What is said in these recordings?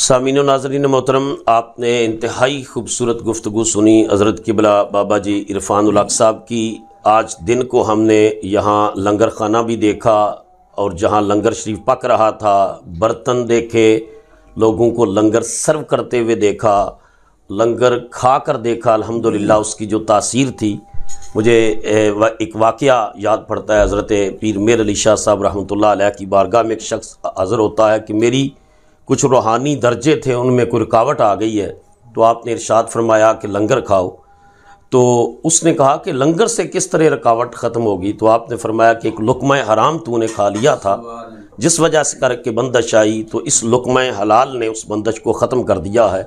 सामिन नाजरीन मोहतरम आपने इंतहाई खूबसूरत गुफ्तु सुनी हज़रत किबला बाबा जी इरफान उलाक साहब की आज दिन को हमने यहाँ लंगर खाना भी देखा और जहाँ लंगर शरीफ पक रहा था बर्तन देखे लोगों को लंगर सर्व करते हुए देखा लंगर खा कर देखा अलहमदिल्ला उसकी जो तासीर थी मुझे एक वाक़ याद पड़ता है हज़रत पीर मेर अली शाह साहब रहमत की बारगाह में एक शख्स हाज़र होता है कि मेरी कुछ रूहानी दर्जे थे उनमें कोई रुकावट आ गई है तो आपने इरशाद फरमाया कि लंगर खाओ तो उसने कहा कि लंगर से किस तरह रुकावट ख़त्म होगी तो आपने फरमाया कि एक लुकमय हराम तूने खा लिया था जिस वजह से करके बंदश आई तो इस लुकमय हलाल ने उस बंदश को ख़त्म कर दिया है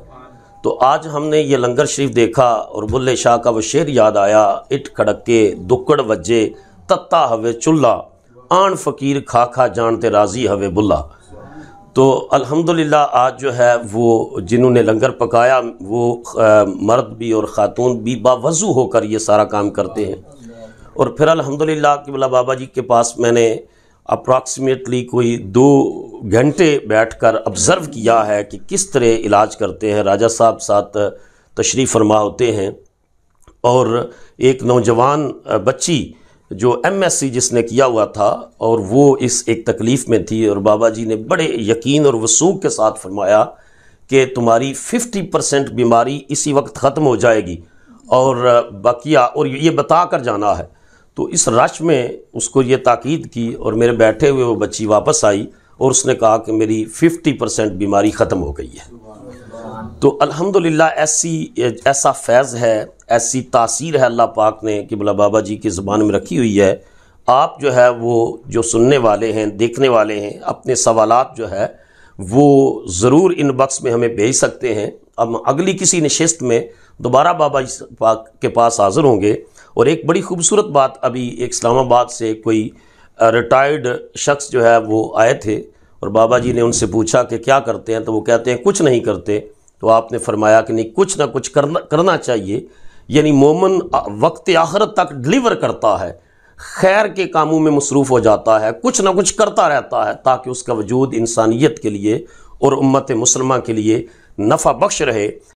तो आज हमने ये लंगर शरीफ देखा और बुल्ले शाह का वो शेर याद आया इट खड़के दुक्कड़ वज्जे तत्ता हवे चुल्ला आन फ़कीर खा खा जानते राज़ी हवे बुल्ला तो अल्हम्दुलिल्लाह आज जो है वो जिन्होंने लंगर पकाया वो मर्द भी और ख़ातून भी बावजू होकर ये सारा काम करते हैं और फिर अल्हम्दुलिल्लाह कि मतलब बाबा जी के पास मैंने अप्रॉक्सीमेटली कोई दो घंटे बैठकर ऑब्ज़र्व किया है कि किस तरह इलाज करते हैं राजा साहब साथ तशरीफ़ फरमा होते हैं और एक नौजवान बच्ची जो एमएससी जिसने किया हुआ था और वो इस एक तकलीफ़ में थी और बाबा जी ने बड़े यकीन और वसूख के साथ फरमाया कि तुम्हारी 50 परसेंट बीमारी इसी वक्त ख़त्म हो जाएगी और बाकिया और ये बता कर जाना है तो इस रश में उसको ये ताक़द की और मेरे बैठे हुए वो बच्ची वापस आई और उसने कहा कि मेरी 50 परसेंट बीमारी ख़त्म हो गई है तो अल्हम्दुलिल्लाह ऐसी ऐसा फैज़ है ऐसी तासीर है अल्लाह पाक ने कि बोला मतलब बाबा जी की ज़ुबान में रखी हुई है आप जो है वो जो सुनने वाले हैं देखने वाले हैं अपने सवालात जो है वो ज़रूर इन बक्स में हमें भेज सकते हैं अब अगली किसी नशस्त में दोबारा बाबा जी पाक के पास हाज़िर होंगे और एक बड़ी खूबसूरत बात अभी एक इस्लामाबाद से कोई रिटायर्ड शख्स जो है वो आए थे और बाबा जी ने उनसे पूछा कि क्या करते हैं तो वो कहते हैं कुछ नहीं करते तो आपने फरमाया कि नहीं कुछ ना कुछ करना करना चाहिए यानी मोमन वक्त आखरत तक डिलीवर करता है खैर के कामों में मसरूफ़ हो जाता है कुछ ना कुछ करता रहता है ताकि उसका वजूद इंसानियत के लिए और उम्मत मुसलमा के लिए नफ़ा बख्श रहे